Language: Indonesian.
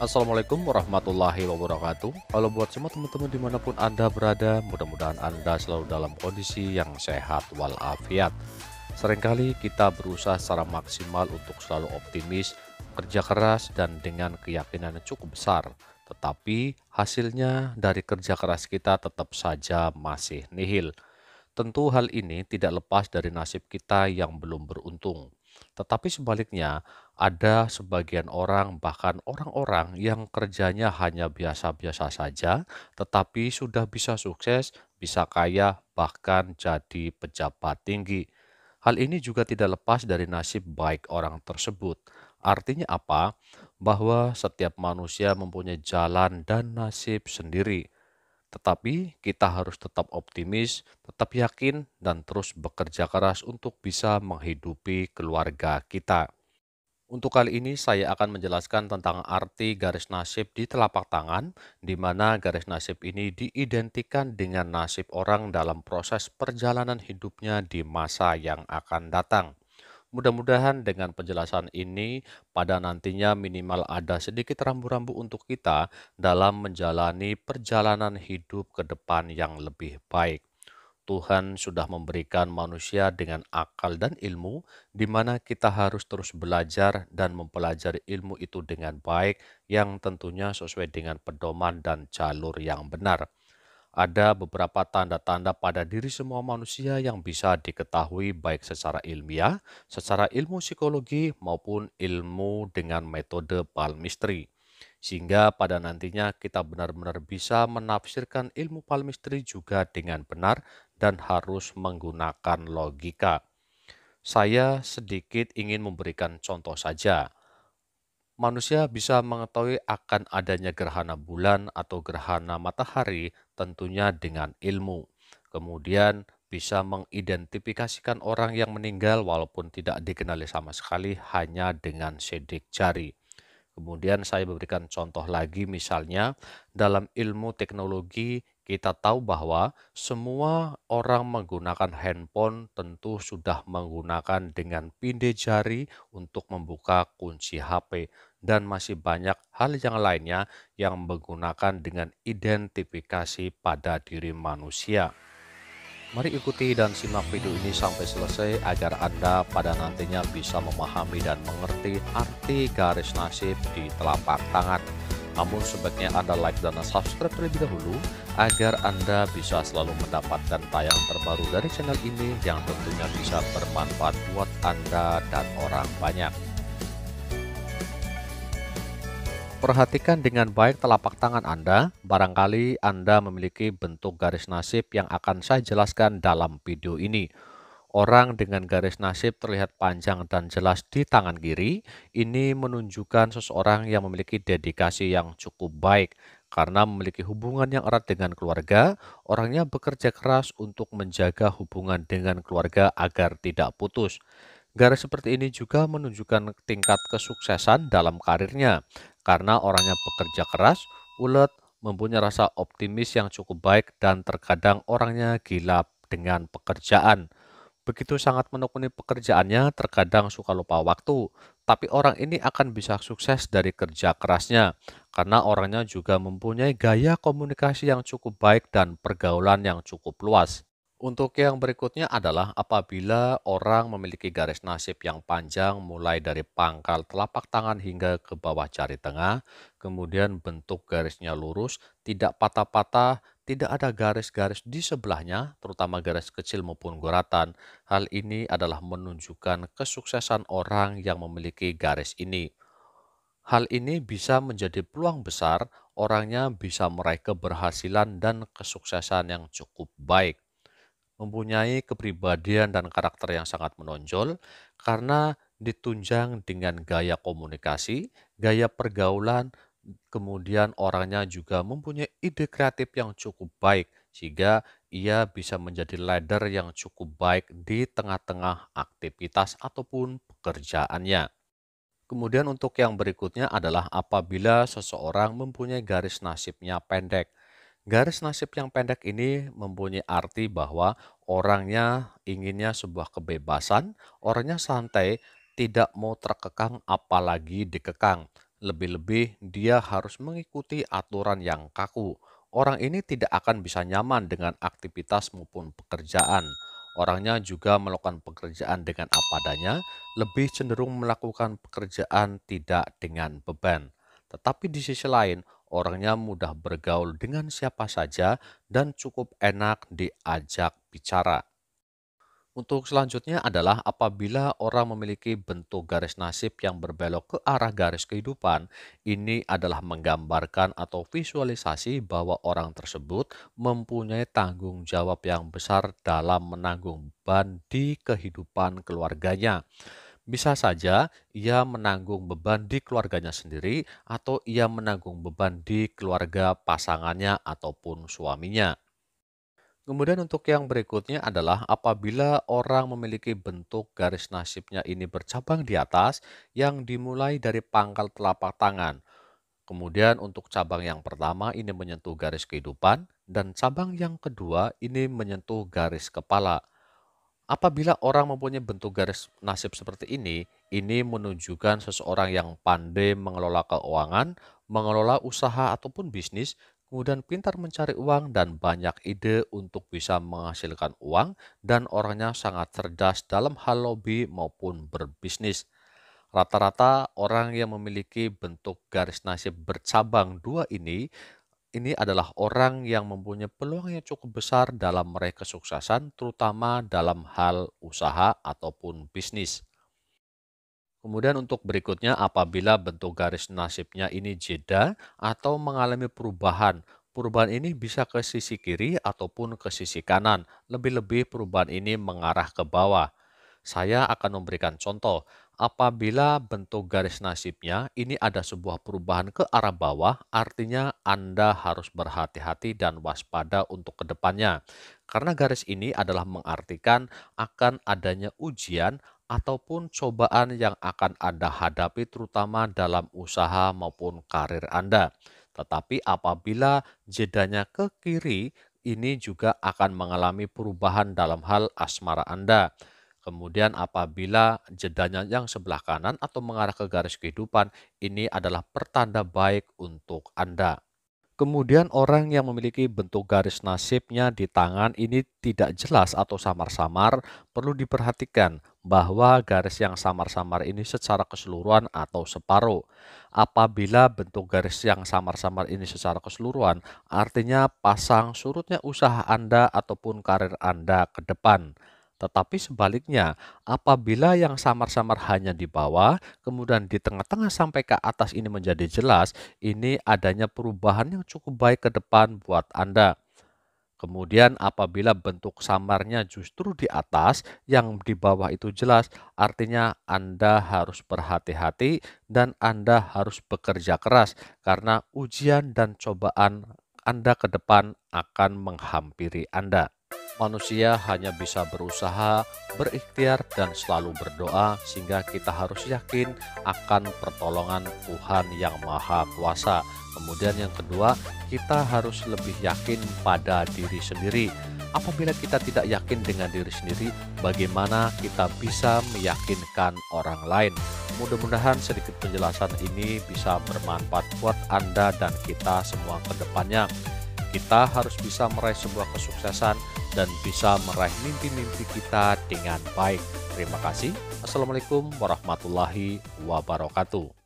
Assalamualaikum warahmatullahi wabarakatuh Halo buat semua teman-teman dimanapun Anda berada Mudah-mudahan Anda selalu dalam kondisi yang sehat walafiat Seringkali kita berusaha secara maksimal untuk selalu optimis Kerja keras dan dengan keyakinan yang cukup besar Tetapi hasilnya dari kerja keras kita tetap saja masih nihil Tentu hal ini tidak lepas dari nasib kita yang belum beruntung. Tetapi sebaliknya, ada sebagian orang, bahkan orang-orang yang kerjanya hanya biasa-biasa saja, tetapi sudah bisa sukses, bisa kaya, bahkan jadi pejabat tinggi. Hal ini juga tidak lepas dari nasib baik orang tersebut. Artinya, apa bahwa setiap manusia mempunyai jalan dan nasib sendiri, tetapi kita harus tetap optimis, tetap yakin, dan terus bekerja keras untuk bisa menghidupi keluarga kita. Untuk kali ini saya akan menjelaskan tentang arti garis nasib di telapak tangan, di mana garis nasib ini diidentikan dengan nasib orang dalam proses perjalanan hidupnya di masa yang akan datang. Mudah-mudahan dengan penjelasan ini pada nantinya minimal ada sedikit rambu-rambu untuk kita dalam menjalani perjalanan hidup ke depan yang lebih baik. Tuhan sudah memberikan manusia dengan akal dan ilmu, di mana kita harus terus belajar dan mempelajari ilmu itu dengan baik, yang tentunya sesuai dengan pedoman dan jalur yang benar. Ada beberapa tanda-tanda pada diri semua manusia yang bisa diketahui, baik secara ilmiah, secara ilmu psikologi, maupun ilmu dengan metode palmistry sehingga pada nantinya kita benar-benar bisa menafsirkan ilmu palmistri juga dengan benar dan harus menggunakan logika. Saya sedikit ingin memberikan contoh saja. Manusia bisa mengetahui akan adanya gerhana bulan atau gerhana matahari tentunya dengan ilmu. Kemudian bisa mengidentifikasikan orang yang meninggal walaupun tidak dikenali sama sekali hanya dengan sidik jari. Kemudian saya memberikan contoh lagi misalnya dalam ilmu teknologi kita tahu bahwa semua orang menggunakan handphone tentu sudah menggunakan dengan pindai jari untuk membuka kunci HP dan masih banyak hal yang lainnya yang menggunakan dengan identifikasi pada diri manusia. Mari ikuti dan simak video ini sampai selesai agar Anda pada nantinya bisa memahami dan mengerti arti garis nasib di telapak tangan. Namun sebaiknya Anda like dan subscribe terlebih dahulu agar Anda bisa selalu mendapatkan tayang terbaru dari channel ini yang tentunya bisa bermanfaat buat Anda dan orang banyak. Perhatikan dengan baik telapak tangan Anda, barangkali Anda memiliki bentuk garis nasib yang akan saya jelaskan dalam video ini. Orang dengan garis nasib terlihat panjang dan jelas di tangan kiri. Ini menunjukkan seseorang yang memiliki dedikasi yang cukup baik karena memiliki hubungan yang erat dengan keluarga. Orangnya bekerja keras untuk menjaga hubungan dengan keluarga agar tidak putus. Garis seperti ini juga menunjukkan tingkat kesuksesan dalam karirnya karena orangnya bekerja keras, ulet, mempunyai rasa optimis yang cukup baik dan terkadang orangnya gila dengan pekerjaan. Begitu sangat menekuni pekerjaannya, terkadang suka lupa waktu. Tapi orang ini akan bisa sukses dari kerja kerasnya, karena orangnya juga mempunyai gaya komunikasi yang cukup baik dan pergaulan yang cukup luas. Untuk yang berikutnya adalah apabila orang memiliki garis nasib yang panjang mulai dari pangkal telapak tangan hingga ke bawah jari tengah, kemudian bentuk garisnya lurus, tidak patah-patah, tidak ada garis-garis di sebelahnya, terutama garis kecil maupun guratan. Hal ini adalah menunjukkan kesuksesan orang yang memiliki garis ini. Hal ini bisa menjadi peluang besar orangnya bisa meraih keberhasilan dan kesuksesan yang cukup baik. Mempunyai kepribadian dan karakter yang sangat menonjol karena ditunjang dengan gaya komunikasi, gaya pergaulan, kemudian orangnya juga mempunyai ide kreatif yang cukup baik, sehingga ia bisa menjadi leader yang cukup baik di tengah-tengah aktivitas ataupun pekerjaannya. Kemudian untuk yang berikutnya adalah apabila seseorang mempunyai garis nasibnya pendek. Garis nasib yang pendek ini mempunyai arti bahwa orangnya inginnya sebuah kebebasan, orangnya santai, tidak mau terkekang apalagi dikekang. Lebih-lebih, dia harus mengikuti aturan yang kaku. Orang ini tidak akan bisa nyaman dengan aktivitas maupun pekerjaan. Orangnya juga melakukan pekerjaan dengan apa adanya, lebih cenderung melakukan pekerjaan tidak dengan beban. Tetapi di sisi lain, orangnya mudah bergaul dengan siapa saja dan cukup enak diajak bicara. Untuk selanjutnya adalah apabila orang memiliki bentuk garis nasib yang berbelok ke arah garis kehidupan, ini adalah menggambarkan atau visualisasi bahwa orang tersebut mempunyai tanggung jawab yang besar dalam menanggung beban di kehidupan keluarganya. Bisa saja ia menanggung beban di keluarganya sendiri atau ia menanggung beban di keluarga pasangannya ataupun suaminya. Kemudian untuk yang berikutnya adalah apabila orang memiliki bentuk garis nasibnya ini bercabang di atas yang dimulai dari pangkal telapak tangan. Kemudian untuk cabang yang pertama ini menyentuh garis kehidupan dan cabang yang kedua ini menyentuh garis kepala. Apabila orang mempunyai bentuk garis nasib seperti ini, ini menunjukkan seseorang yang pandai mengelola keuangan, mengelola usaha ataupun bisnis, kemudian pintar mencari uang dan banyak ide untuk bisa menghasilkan uang dan orangnya sangat cerdas dalam hal lobby maupun berbisnis. Rata-rata orang yang memiliki bentuk garis nasib bercabang dua ini ini adalah orang yang mempunyai peluang yang cukup besar dalam meraih kesuksesan, terutama dalam hal usaha ataupun bisnis. Kemudian untuk berikutnya, apabila bentuk garis nasibnya ini jeda atau mengalami perubahan, perubahan ini bisa ke sisi kiri ataupun ke sisi kanan. Lebih-lebih perubahan ini mengarah ke bawah. Saya akan memberikan contoh. Apabila bentuk garis nasibnya ini ada sebuah perubahan ke arah bawah, artinya Anda harus berhati-hati dan waspada untuk kedepannya. Karena garis ini adalah mengartikan akan adanya ujian ataupun cobaan yang akan Anda hadapi terutama dalam usaha maupun karir Anda. Tetapi apabila jedanya ke kiri, ini juga akan mengalami perubahan dalam hal asmara Anda. Kemudian apabila jedanya yang sebelah kanan atau mengarah ke garis kehidupan, ini adalah pertanda baik untuk Anda. Kemudian orang yang memiliki bentuk garis nasibnya di tangan ini tidak jelas atau samar-samar perlu diperhatikan bahwa garis yang samar-samar ini secara keseluruhan atau separuh. Apabila bentuk garis yang samar-samar ini secara keseluruhan, artinya pasang surutnya usaha Anda ataupun karir Anda ke depan. Tetapi sebaliknya, apabila yang samar-samar hanya di bawah, kemudian di tengah-tengah sampai ke atas ini menjadi jelas, ini adanya perubahan yang cukup baik ke depan buat Anda. Kemudian apabila bentuk samarnya justru di atas, yang di bawah itu jelas, artinya Anda harus berhati-hati dan Anda harus bekerja keras karena ujian dan cobaan Anda ke depan akan menghampiri Anda manusia hanya bisa berusaha, berikhtiar, dan selalu berdoa sehingga kita harus yakin akan pertolongan Tuhan yang Maha Kuasa. Kemudian yang kedua, kita harus lebih yakin pada diri sendiri. Apabila kita tidak yakin dengan diri sendiri, bagaimana kita bisa meyakinkan orang lain? Mudah-mudahan sedikit penjelasan ini bisa bermanfaat buat Anda dan kita semua kedepannya. Kita harus bisa meraih sebuah kesuksesan dan bisa meraih mimpi-mimpi kita dengan baik. Terima kasih. Assalamualaikum warahmatullahi wabarakatuh.